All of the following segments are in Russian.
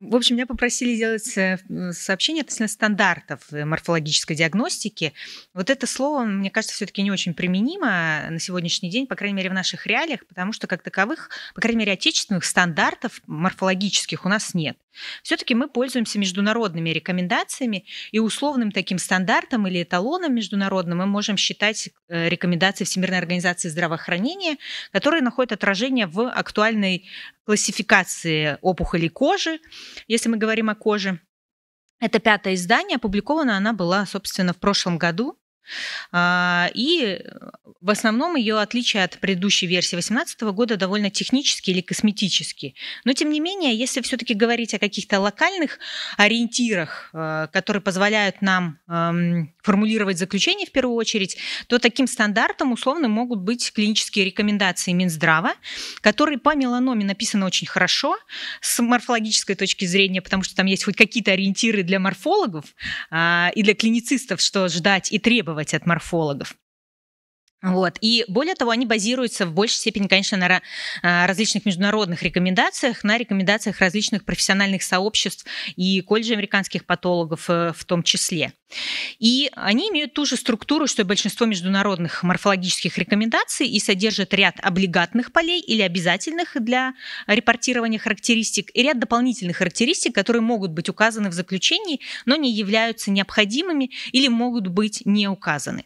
В общем, меня попросили сделать э, сообщение относительно стандартов э, морфологической диагностики. Вот это слово, мне кажется, все-таки не очень применимо на сегодняшний день, по крайней мере, в наших реалиях, потому что как таковых, по крайней мере, отечественных стандартов морфологических у нас нет. Все-таки мы пользуемся международными рекомендациями, и условным таким стандартом или эталоном международным мы можем считать э, рекомендации Всемирной организации здравоохранения, которые находят отражение в актуальной классификации опухолей кожи, если мы говорим о коже. Это пятое издание, опубликовано, она была, собственно, в прошлом году. А, и в основном ее отличие от предыдущей версии 2018 года довольно технические или косметические. Но тем не менее, если все-таки говорить о каких-то локальных ориентирах, э, которые позволяют нам эм, формулировать заключение в первую очередь, то таким стандартом условно могут быть клинические рекомендации Минздрава, которые по меланоме написаны очень хорошо с морфологической точки зрения, потому что там есть хоть какие-то ориентиры для морфологов а, и для клиницистов, что ждать и требовать от морфологов. Вот. И более того, они базируются в большей степени, конечно, на а, различных международных рекомендациях, на рекомендациях различных профессиональных сообществ и колледжей американских патологов э, в том числе. И они имеют ту же структуру, что и большинство международных морфологических рекомендаций и содержат ряд облигатных полей или обязательных для репортирования характеристик и ряд дополнительных характеристик, которые могут быть указаны в заключении, но не являются необходимыми или могут быть не указаны.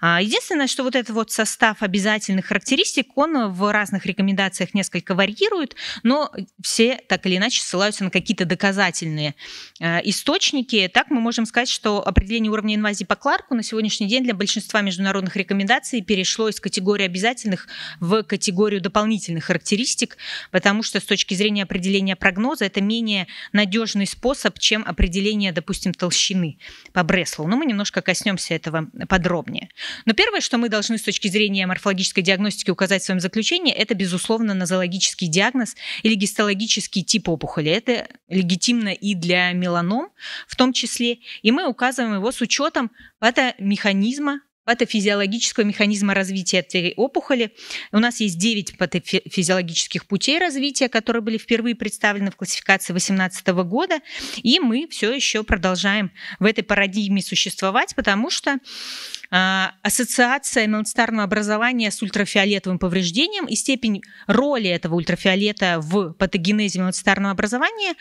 А, единственное, что вот этот вот состав обязательных характеристик, он в разных рекомендациях несколько варьирует, но все так или иначе ссылаются на какие-то доказательные э, источники. Так мы можем сказать, что определение уровня инвазии по Кларку на сегодняшний день для большинства международных рекомендаций перешло из категории обязательных в категорию дополнительных характеристик, потому что с точки зрения определения прогноза это менее надежный способ, чем определение, допустим, толщины по Бреслу. Но мы немножко коснемся этого подробнее заболевания. Но первое, что мы должны с точки зрения морфологической диагностики указать в своем заключении, это, безусловно, нозологический диагноз или гистологический тип опухоли. Это легитимно и для меланом в том числе. И мы указываем его с учетом патомеханизма патофизиологического механизма развития этой опухоли. У нас есть 9 патофизиологических путей развития, которые были впервые представлены в классификации 2018 года, и мы все еще продолжаем в этой парадигме существовать, потому что а, ассоциация нонстарного образования с ультрафиолетовым повреждением и степень роли этого ультрафиолета в патогенезе нонстарного образования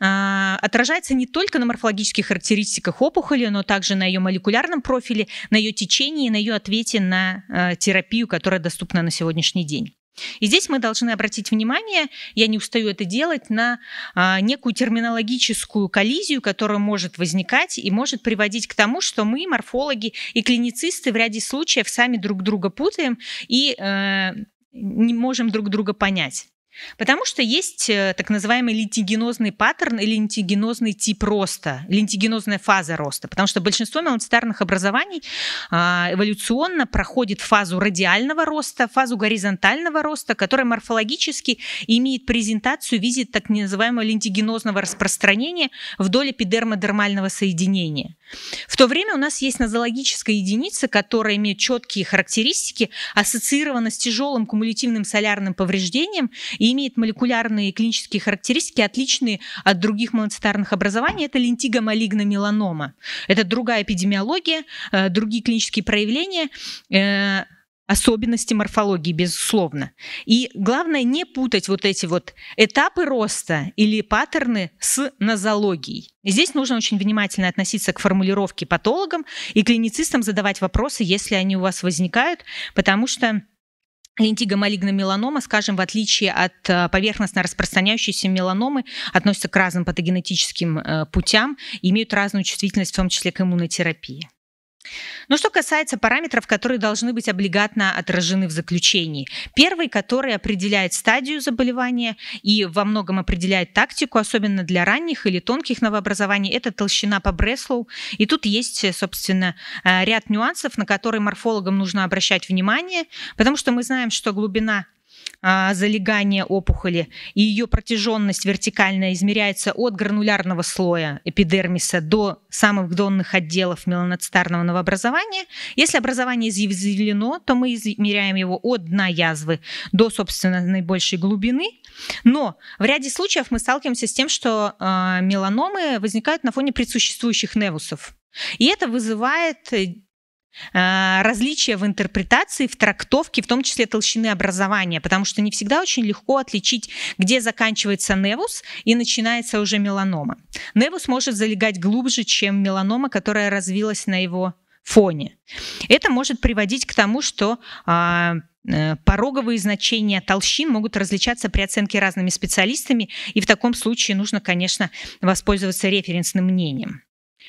а, отражается не только на морфологических характеристиках опухоли, но также на ее молекулярном профиле, на ее течении, на ее ответе на а, терапию, которая доступна на сегодняшний день. И здесь мы должны обратить внимание, я не устаю это делать, на а, некую терминологическую коллизию, которая может возникать и может приводить к тому, что мы, морфологи и клиницисты, в ряде случаев сами друг друга путаем и э, не можем друг друга понять. Потому что есть э, так называемый лентигенозный паттерн или лентигенозный тип роста, лентигенозная фаза роста. Потому что большинство меланцитарных образований а, эволюционно проходит фазу радиального роста, фазу горизонтального роста, которая морфологически имеет презентацию в виде так называемого лентигенозного распространения вдоль эпидермодермального соединения. В то время у нас есть нозологическая единица, которая имеет четкие характеристики, ассоциирована с тяжелым кумулятивным солярным повреждением и имеет молекулярные клинические характеристики, отличные от других моноцитарных образований. Это лентига малигна меланома. Это другая эпидемиология, э, другие клинические проявления э, особенности морфологии, безусловно. И главное не путать вот эти вот этапы роста или паттерны с нозологией. Здесь нужно очень внимательно относиться к формулировке патологам и клиницистам задавать вопросы, если они у вас возникают, потому что Лентиго малигна меланома, скажем, в отличие от э, поверхностно распространяющейся меланомы, относится к разным патогенетическим э, путям, имеют разную чувствительность, в том числе к иммунотерапии. Но что касается параметров, которые должны быть облигатно отражены в заключении. Первый, который определяет стадию заболевания и во многом определяет тактику, особенно для ранних или тонких новообразований, это толщина по Бреслоу. И тут есть, собственно, э, ряд нюансов, на которые морфологам нужно обращать внимание, потому что мы знаем, что глубина а, залегания опухоли, и ее протяженность вертикальная измеряется от гранулярного слоя эпидермиса до самых донных отделов меланоцитарного новообразования. Если образование изъявлено, то мы измеряем его от дна язвы до, собственно, наибольшей глубины. Но в ряде случаев мы сталкиваемся с тем, что а, меланомы возникают на фоне предсуществующих невусов. И это вызывает а, различия в интерпретации, в трактовке, в том числе толщины образования, потому что не всегда очень легко отличить, где заканчивается невус и начинается уже меланома. Невус может залегать глубже, чем меланома, которая развилась на его фоне. Это может приводить к тому, что а, э, пороговые значения толщин могут различаться при оценке разными специалистами, и в таком случае нужно, конечно, воспользоваться референсным мнением.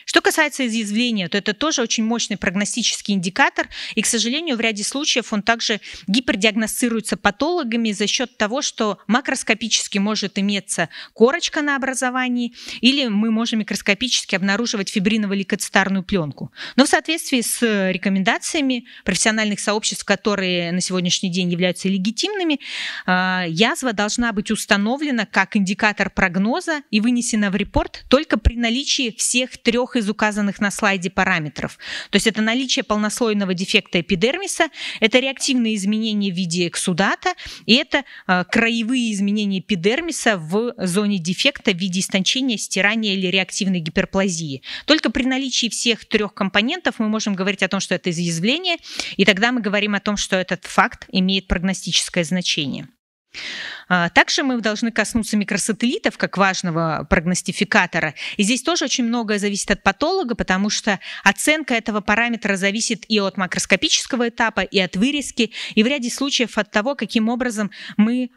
Что касается изъязвления, то это тоже очень мощный прогностический индикатор, и, к сожалению, в ряде случаев он также гипердиагностируется патологами за счет того, что макроскопически может иметься корочка на образовании, или мы можем микроскопически обнаруживать фибриново ликоцитарную пленку. Но в соответствии с рекомендациями профессиональных сообществ, которые на сегодняшний день являются легитимными, а, язва должна быть установлена как индикатор прогноза и вынесена в репорт только при наличии всех трех трех из указанных на слайде параметров. То есть это наличие полнослойного дефекта эпидермиса, это реактивные изменения в виде эксудата и это э, краевые изменения эпидермиса в зоне дефекта в виде истончения, стирания или реактивной гиперплазии. Только при наличии всех трех компонентов мы можем говорить о том, что это изъязвление, и тогда мы говорим о том, что этот факт имеет прогностическое значение. А, также мы должны коснуться микросателлитов как важного прогностификатора. И здесь тоже очень многое зависит от патолога, потому что оценка этого параметра зависит и от макроскопического этапа, и от вырезки, и в ряде случаев от того, каким образом мы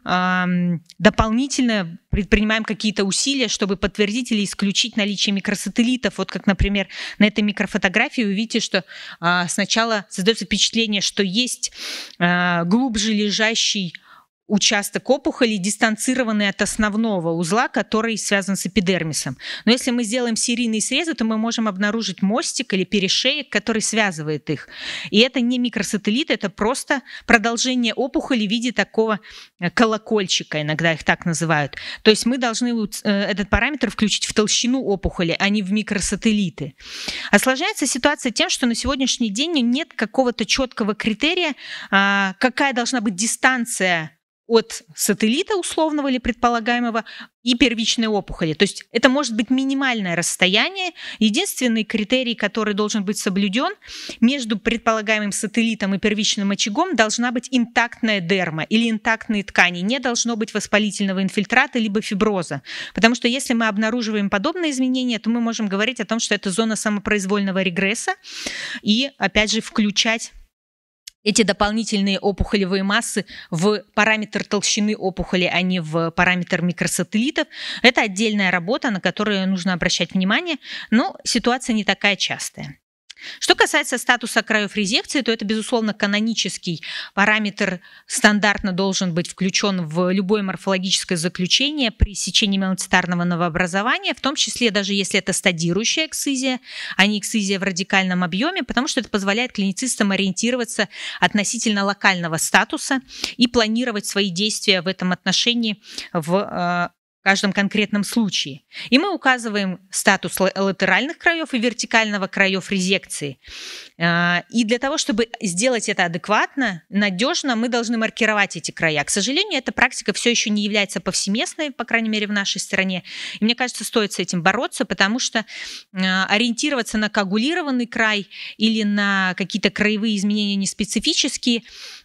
дополнительно предпринимаем какие-то усилия, чтобы подтвердить или исключить наличие микросателлитов. Вот как, например, на этой микрофотографии вы видите, что а, сначала создается впечатление, что есть а, глубже лежащий участок опухоли, дистанцированный от основного узла, который связан с эпидермисом. Но если мы сделаем серийные срезы, то мы можем обнаружить мостик или перешеек, который связывает их. И это не микросателлит, это просто продолжение опухоли в виде такого э, колокольчика, иногда их так называют. То есть мы должны э, этот параметр включить в толщину опухоли, а не в микросателлиты. Осложняется а ситуация тем, что на сегодняшний день нет какого-то четкого критерия, а, какая должна быть дистанция от сателлита условного или предполагаемого и первичной опухоли. То есть это может быть минимальное расстояние. Единственный критерий, который должен быть соблюден, между предполагаемым сателлитом и первичным очагом должна быть интактная дерма или интактные ткани. Не должно быть воспалительного инфильтрата либо фиброза. Потому что если мы обнаруживаем подобные изменения, то мы можем говорить о том, что это зона самопроизвольного регресса и, опять же, включать эти дополнительные опухолевые массы в параметр толщины опухоли, а не в параметр микросателлитов. Это отдельная работа, на которую нужно обращать внимание, но ситуация не такая частая. Что касается статуса краев резекции, то это, безусловно, канонический параметр, стандартно должен быть включен в любое морфологическое заключение при сечении меланцитарного новообразования, в том числе даже если это стадирующая эксизия, а не эксизия в радикальном объеме, потому что это позволяет клиницистам ориентироваться относительно локального статуса и планировать свои действия в этом отношении в э, в каждом конкретном случае. И мы указываем статус латеральных краев и вертикального краев резекции. А, и для того, чтобы сделать это адекватно, надежно, мы должны маркировать эти края. К сожалению, эта практика все еще не является повсеместной, по крайней мере, в нашей стране. И мне кажется, стоит с этим бороться, потому что а, ориентироваться на коагулированный край или на какие-то краевые изменения неспецифические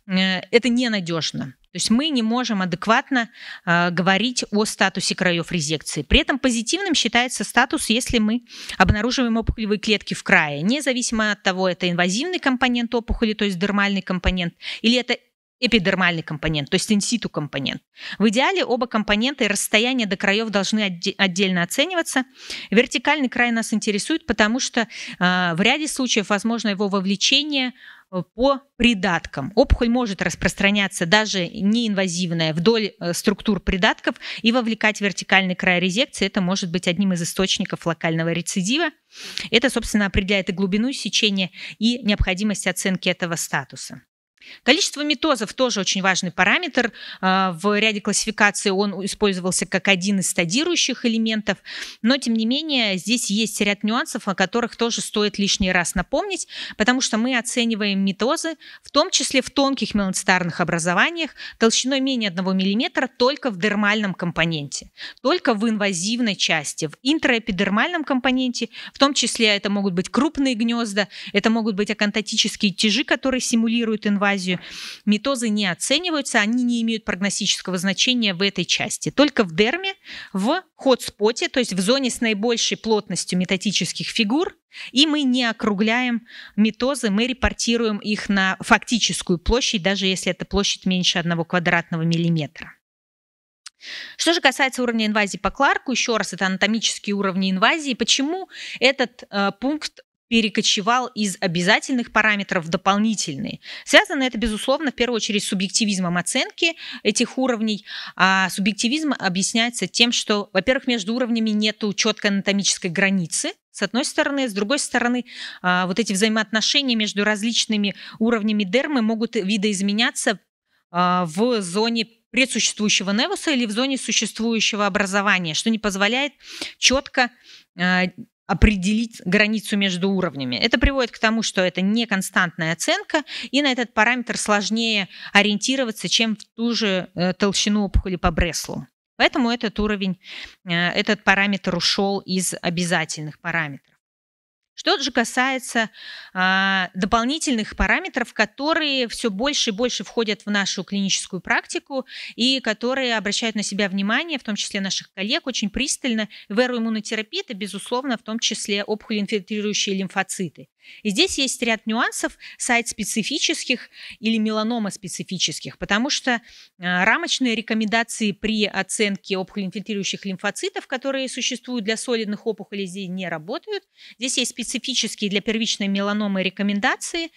э, – это ненадежно. То есть мы не можем адекватно э, говорить о статусе краев резекции. При этом позитивным считается статус, если мы обнаруживаем опухолевые клетки в крае, независимо от того, это инвазивный компонент опухоли, то есть дермальный компонент, или это эпидермальный компонент, то есть инситу компонент. В идеале оба компонента и расстояние до краев должны отдельно оцениваться. Вертикальный край нас интересует, потому что э, в ряде случаев возможно его вовлечение по придаткам. Опухоль может распространяться даже неинвазивная вдоль э, структур придатков и вовлекать вертикальный край резекции. Это может быть одним из источников локального рецидива. Это, собственно, определяет и глубину сечения, и необходимость оценки этого статуса. Количество митозов тоже очень важный параметр. А, в ряде классификаций он использовался как один из стадирующих элементов, но, тем не менее, здесь есть ряд нюансов, о которых тоже стоит лишний раз напомнить, потому что мы оцениваем митозы, в том числе в тонких меланцитарных образованиях, толщиной менее 1 мм только в дермальном компоненте, только в инвазивной части, в интраэпидермальном компоненте, в том числе это могут быть крупные гнезда, это могут быть акантатические тяжи, которые симулируют инвазию, неоплазию. Метозы не оцениваются, они не имеют прогностического значения в этой части. Только в дерме, в ходспоте, то есть в зоне с наибольшей плотностью метатических фигур, и мы не округляем метозы, мы репортируем их на фактическую площадь, даже если эта площадь меньше одного квадратного миллиметра. Что же касается уровня инвазии по Кларку, еще раз, это анатомические уровни инвазии. Почему этот э, пункт перекочевал из обязательных параметров в дополнительные. Связано это, безусловно, в первую очередь с субъективизмом оценки этих уровней. А субъективизм объясняется тем, что, во-первых, между уровнями нет четкой анатомической границы, с одной стороны, с другой стороны, а, вот эти взаимоотношения между различными уровнями дермы могут видоизменяться а, в зоне предсуществующего невуса или в зоне существующего образования, что не позволяет четко а, определить границу между уровнями. Это приводит к тому, что это не константная оценка, и на этот параметр сложнее ориентироваться, чем в ту же э, толщину опухоли по Бреслу. Поэтому этот уровень, э, этот параметр ушел из обязательных параметров. Что же касается а, дополнительных параметров, которые все больше и больше входят в нашу клиническую практику и которые обращают на себя внимание, в том числе наших коллег, очень пристально в эру иммунотерапии, это, безусловно, в том числе опухолеинфильтрирующие лимфоциты. И здесь есть ряд нюансов сайт-специфических или меланома-специфических, потому что э, рамочные рекомендации при оценке опухолеинфильтрирующих лимфоцитов, которые существуют для солидных опухолей, здесь не работают. Здесь есть специфические для первичной меланомы рекомендации.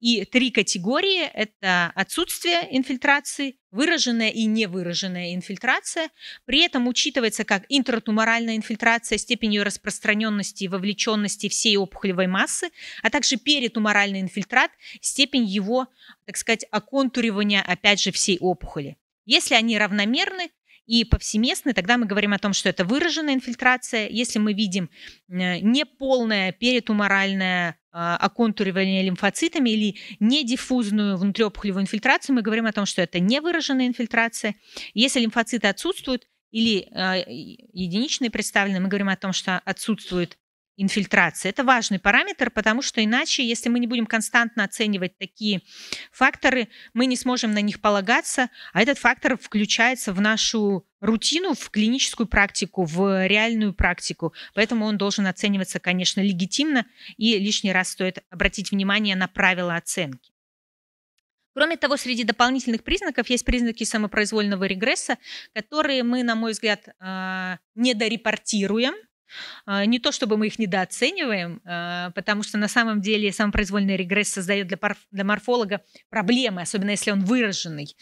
И три категории – это отсутствие инфильтрации, выраженная и невыраженная инфильтрация. При этом учитывается как интратуморальная инфильтрация степенью распространенности и вовлеченности всей опухолевой массы, а также перитуморальный инфильтрат, степень его, так сказать, оконтуривания, опять же, всей опухоли. Если они равномерны, и повсеместны, тогда мы говорим о том, что это выраженная инфильтрация. Если мы видим э, неполное перитуморальное а, оконтуривание лимфоцитами или недиффузную внутриопухолевую инфильтрацию, мы говорим о том, что это невыраженная инфильтрация. Если лимфоциты отсутствуют или а, единичные представлены, мы говорим о том, что отсутствует инфильтрации. Это важный параметр, потому что иначе, если мы не будем константно оценивать такие факторы, мы не сможем на них полагаться, а этот фактор включается в нашу рутину, в клиническую практику, в реальную практику. Поэтому он должен оцениваться, конечно, легитимно, и лишний раз стоит обратить внимание на правила оценки. Кроме того, среди дополнительных признаков есть признаки самопроизвольного регресса, которые мы, на мой взгляд, а, недорепортируем – а, не то чтобы мы их недооцениваем, а, потому что на самом деле самопроизвольный регресс создает для, парф... для морфолога проблемы, особенно если он выраженный.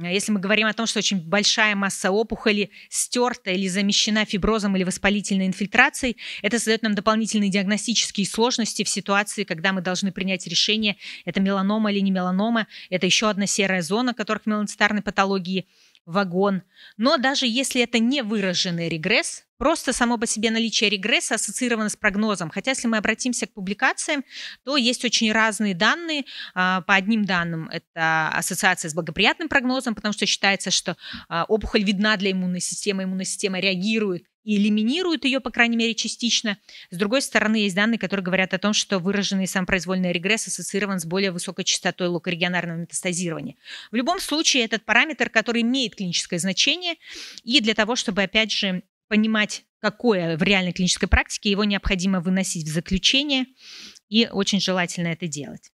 А если мы говорим о том, что очень большая масса опухоли стерта или замещена фиброзом или воспалительной инфильтрацией, это создает нам дополнительные диагностические сложности в ситуации, когда мы должны принять решение, это меланома или не меланома, это еще одна серая зона, которых меланцитарной патологии вагон. Но даже если это не выраженный регресс, Просто само по себе наличие регресса ассоциировано с прогнозом. Хотя если мы обратимся к публикациям, то есть очень разные данные. А, по одним данным это ассоциация с благоприятным прогнозом, потому что считается, что а, опухоль видна для иммунной системы, иммунная система реагирует и элиминируют ее, по крайней мере, частично. С другой стороны, есть данные, которые говорят о том, что выраженный самопроизвольный регресс ассоциирован с более высокой частотой локорегионарного метастазирования. В любом случае, этот параметр, который имеет клиническое значение, и для того, чтобы, опять же, понимать, какое в реальной клинической практике его необходимо выносить в заключение, и очень желательно это делать.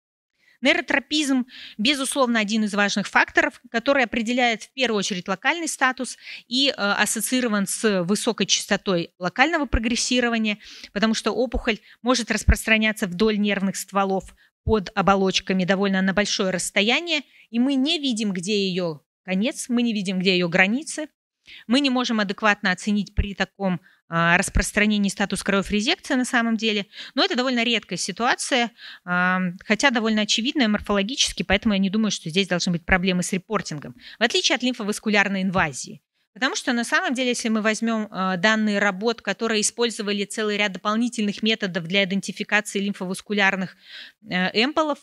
Нейротропизм, безусловно, один из важных факторов, который определяет в первую очередь локальный статус и э, ассоциирован с высокой частотой локального прогрессирования, потому что опухоль может распространяться вдоль нервных стволов под оболочками довольно на большое расстояние, и мы не видим, где ее конец, мы не видим, где ее границы, мы не можем адекватно оценить при таком а, распространении статус резекции на самом деле, но это довольно редкая ситуация, а, хотя довольно очевидная морфологически, поэтому я не думаю, что здесь должны быть проблемы с репортингом, в отличие от лимфоваскулярной инвазии. Потому что на самом деле, если мы возьмем а, данные работ, которые использовали целый ряд дополнительных методов для идентификации лимфоваскулярных э, эмполов,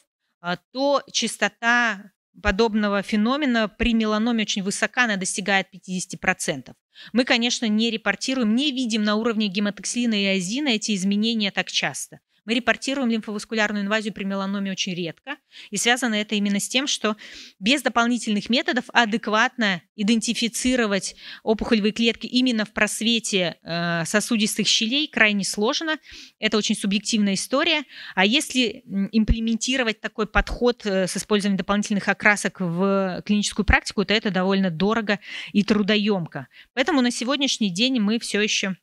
то частота подобного феномена при меланоме очень высока, она достигает 50%. Мы, конечно, не репортируем, не видим на уровне гематоксилина и азина эти изменения так часто. Мы репортируем лимфоваскулярную инвазию при меланоме очень редко. И связано это именно с тем, что без дополнительных методов адекватно идентифицировать опухолевые клетки именно в просвете э, сосудистых щелей крайне сложно. Это очень субъективная история. А если имплементировать такой подход э, с использованием дополнительных окрасок в клиническую практику, то это довольно дорого и трудоемко. Поэтому на сегодняшний день мы все еще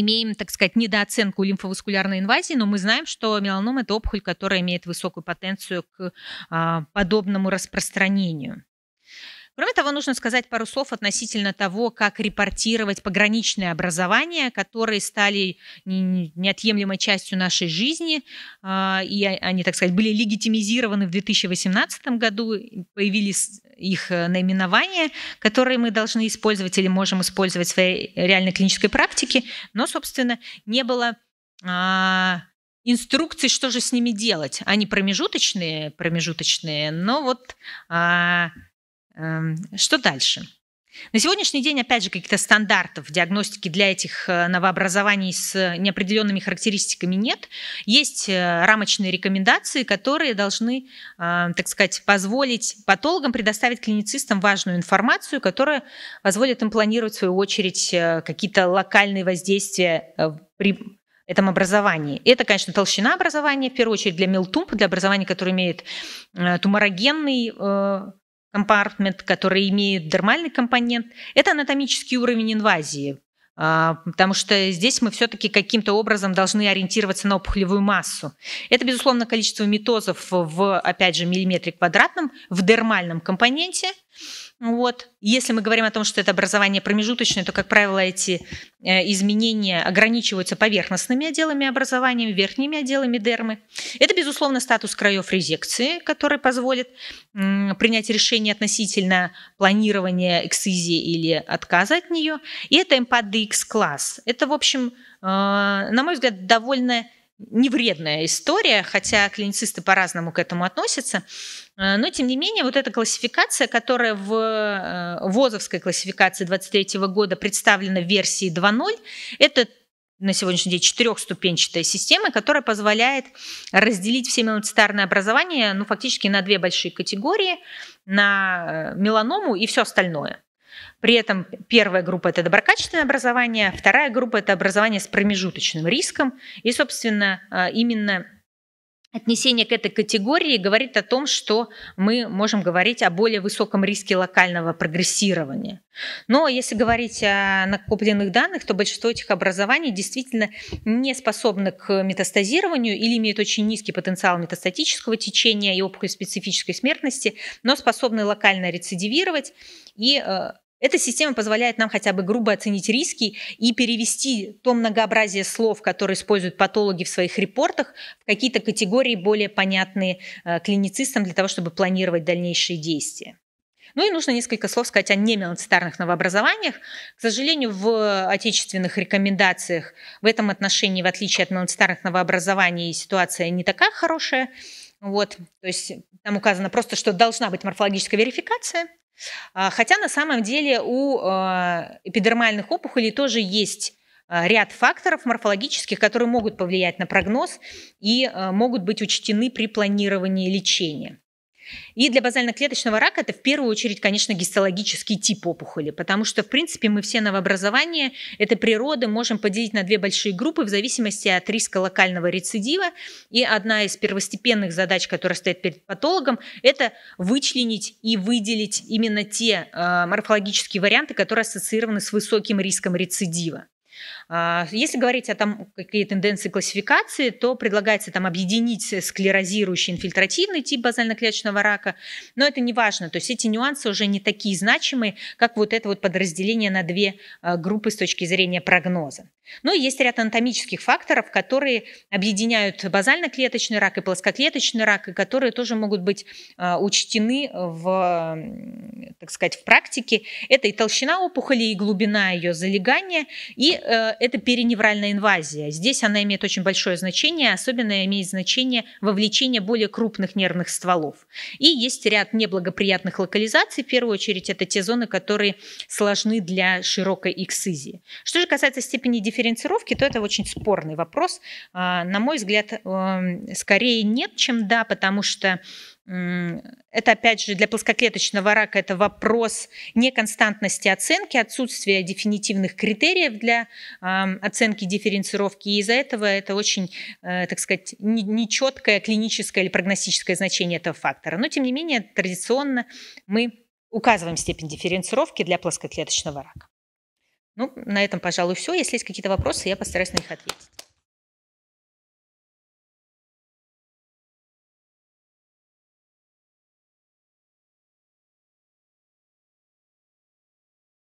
имеем, так сказать, недооценку лимфоваскулярной инвазии, но мы знаем, что меланома это опухоль, которая имеет высокую потенцию к а, подобному распространению. Кроме того, нужно сказать пару слов относительно того, как репортировать пограничные образования, которые стали неотъемлемой частью нашей жизни, а, и а, они, так сказать, были легитимизированы в 2018 году, появились их э, наименования, которые мы должны использовать или можем использовать в своей реальной клинической практике, но, собственно, не было а, инструкций, что же с ними делать. Они промежуточные, промежуточные, но вот Эм, что дальше? На сегодняшний день, опять же, каких-то стандартов диагностики для этих э, новообразований с неопределенными характеристиками нет. Есть э, рамочные рекомендации, которые должны, э, так сказать, позволить патологам предоставить клиницистам важную информацию, которая позволит им планировать, в свою очередь, какие-то локальные воздействия при этом образовании. Это, конечно, толщина образования, в первую очередь для мелтумп, для образования, которое имеет туморогенный компартмент, который имеет дермальный компонент, это анатомический уровень инвазии, а, потому что здесь мы все-таки каким-то образом должны ориентироваться на опухолевую массу. Это, безусловно, количество митозов в, опять же, миллиметре квадратном в дермальном компоненте, вот. Если мы говорим о том, что это образование промежуточное, то, как правило, эти э, изменения ограничиваются поверхностными отделами образования, верхними отделами дермы. Это, безусловно, статус краев резекции, который позволит принять решение относительно планирования эксцизии или отказа от нее. И это МПДХ-класс. Это, в общем, э, на мой взгляд, довольно невредная история, хотя клиницисты по-разному к этому относятся. Э, но, тем не менее, вот эта классификация, которая в э, ВОЗовской классификации 23 года представлена в версии 2.0, это на сегодняшний день четырехступенчатая система, которая позволяет разделить все меланцитарное образование ну, фактически на две большие категории, на э, меланому и все остальное. При этом первая группа – это доброкачественное образование, вторая группа – это образование с промежуточным риском. И, собственно, а, именно Отнесение к этой категории говорит о том, что мы можем говорить о более высоком риске локального прогрессирования. Но если говорить о накопленных данных, то большинство этих образований действительно не способны к метастазированию или имеют очень низкий потенциал метастатического течения и опухоль специфической смертности, но способны локально рецидивировать и э, эта система позволяет нам хотя бы грубо оценить риски и перевести то многообразие слов, которые используют патологи в своих репортах, в какие-то категории более понятные э, клиницистам для того, чтобы планировать дальнейшие действия. Ну и нужно несколько слов сказать о немеланцитарных новообразованиях. К сожалению, в отечественных рекомендациях в этом отношении, в отличие от меланцитарных новообразований, ситуация не такая хорошая. Вот, то есть там указано просто, что должна быть морфологическая верификация – а, хотя на самом деле у а, эпидермальных опухолей тоже есть а, ряд факторов морфологических, которые могут повлиять на прогноз и могут быть учтены при планировании лечения. И для базально-клеточного рака это в первую очередь, конечно, гистологический тип опухоли, потому что, в принципе, мы все новообразования этой природы можем поделить на две большие группы в зависимости от риска локального рецидива. И одна из первостепенных задач, которая стоит перед патологом, это вычленить и выделить именно те э, морфологические варианты, которые ассоциированы с высоким риском рецидива. А, если говорить о том, какие тенденции классификации, то предлагается там объединить склерозирующий инфильтративный тип базально-клеточного рака, но это не важно, то есть эти нюансы уже не такие значимые, как вот это вот подразделение на две а, группы с точки зрения прогноза. Но ну есть ряд анатомических факторов, которые объединяют базально-клеточный рак и плоскоклеточный рак, и которые тоже могут быть а, учтены в, так сказать, в практике. Это и толщина опухоли, и глубина ее залегания, и э, это переневральная инвазия. Здесь она имеет очень большое значение, особенно имеет значение вовлечение более крупных нервных стволов. И есть ряд неблагоприятных локализаций, в первую очередь это те зоны, которые сложны для широкой эксцизии. Что же касается степени дифференцировки, то это очень спорный вопрос. А, на мой взгляд, эм, скорее нет, чем да, потому что это, опять же, для плоскоклеточного рака это вопрос неконстантности оценки, отсутствия дефинитивных критериев для оценки дифференцировки. И из-за этого это очень, э, так сказать, нечеткое клиническое или прогностическое значение этого фактора. Но, тем не менее, традиционно мы указываем степень дифференцировки для плоскоклеточного рака. Ну, на этом, пожалуй, все. Если есть какие-то вопросы, я постараюсь на них ответить.